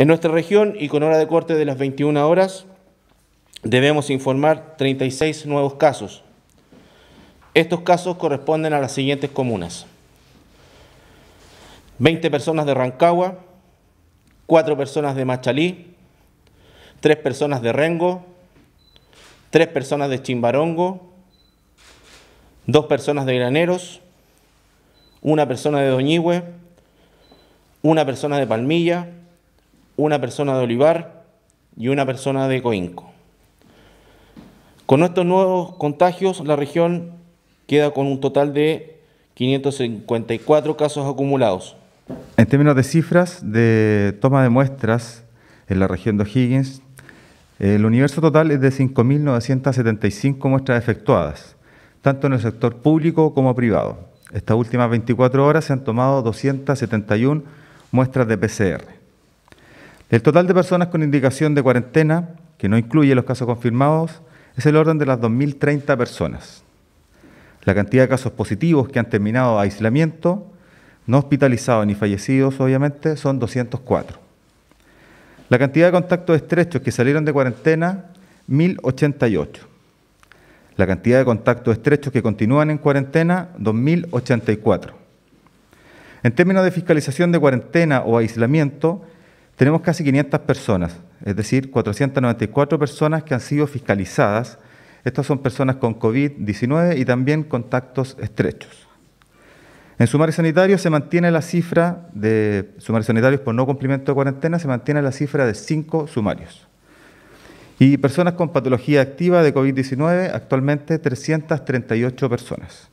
En nuestra región y con hora de corte de las 21 horas, debemos informar 36 nuevos casos. Estos casos corresponden a las siguientes comunas. 20 personas de Rancagua, 4 personas de Machalí, 3 personas de Rengo, 3 personas de Chimbarongo, 2 personas de Graneros, 1 persona de Doñigüe, 1 persona de Palmilla, una persona de Olivar y una persona de Coinco. Con estos nuevos contagios, la región queda con un total de 554 casos acumulados. En términos de cifras de toma de muestras en la región de O'Higgins, el universo total es de 5.975 muestras efectuadas, tanto en el sector público como privado. Estas últimas 24 horas se han tomado 271 muestras de PCR. El total de personas con indicación de cuarentena, que no incluye los casos confirmados, es el orden de las 2.030 personas. La cantidad de casos positivos que han terminado aislamiento, no hospitalizados ni fallecidos, obviamente, son 204. La cantidad de contactos estrechos que salieron de cuarentena, 1.088. La cantidad de contactos estrechos que continúan en cuarentena, 2.084. En términos de fiscalización de cuarentena o aislamiento, tenemos casi 500 personas, es decir, 494 personas que han sido fiscalizadas. Estas son personas con COVID-19 y también contactos estrechos. En sumario sanitario se mantiene la cifra de sumarios sanitarios por no cumplimiento de cuarentena, se mantiene la cifra de 5 sumarios. Y personas con patología activa de COVID-19, actualmente 338 personas.